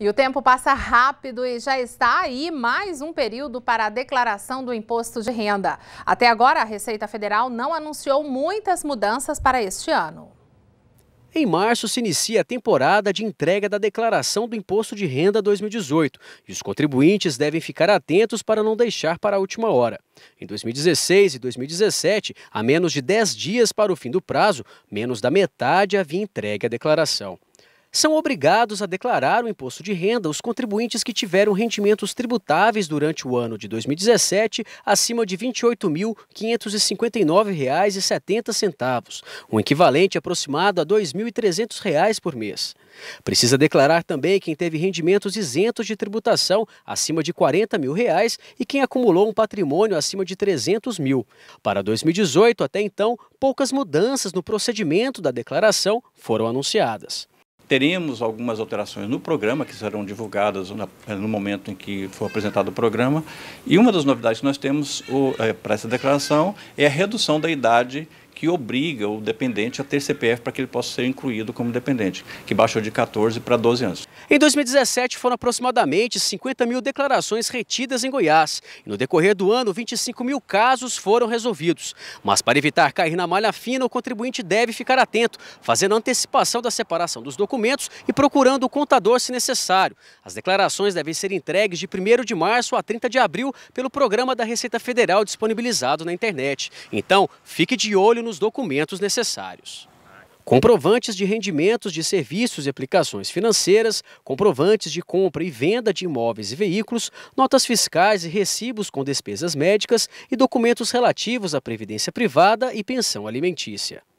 E o tempo passa rápido e já está aí mais um período para a declaração do imposto de renda. Até agora, a Receita Federal não anunciou muitas mudanças para este ano. Em março se inicia a temporada de entrega da declaração do Imposto de Renda 2018 e os contribuintes devem ficar atentos para não deixar para a última hora. Em 2016 e 2017, a menos de 10 dias para o fim do prazo, menos da metade havia entregue a declaração são obrigados a declarar o imposto de renda os contribuintes que tiveram rendimentos tributáveis durante o ano de 2017 acima de R$ 28.559,70, um equivalente aproximado a R$ 2.300 por mês. Precisa declarar também quem teve rendimentos isentos de tributação acima de R$ 40 mil reais e quem acumulou um patrimônio acima de 300 mil. Para 2018, até então, poucas mudanças no procedimento da declaração foram anunciadas teremos algumas alterações no programa, que serão divulgadas no momento em que for apresentado o programa. E uma das novidades que nós temos eh, para essa declaração é a redução da idade que obriga o dependente a ter CPF para que ele possa ser incluído como dependente, que baixou de 14 para 12 anos. Em 2017 foram aproximadamente 50 mil declarações retidas em Goiás. no decorrer do ano, 25 mil casos foram resolvidos. Mas para evitar cair na malha fina, o contribuinte deve ficar atento, fazendo antecipação da separação dos documentos e procurando o contador se necessário. As declarações devem ser entregues de 1 de março a 30 de abril pelo programa da Receita Federal disponibilizado na internet. Então, fique de olho no nos documentos necessários. Comprovantes de rendimentos de serviços e aplicações financeiras, comprovantes de compra e venda de imóveis e veículos, notas fiscais e recibos com despesas médicas e documentos relativos à previdência privada e pensão alimentícia.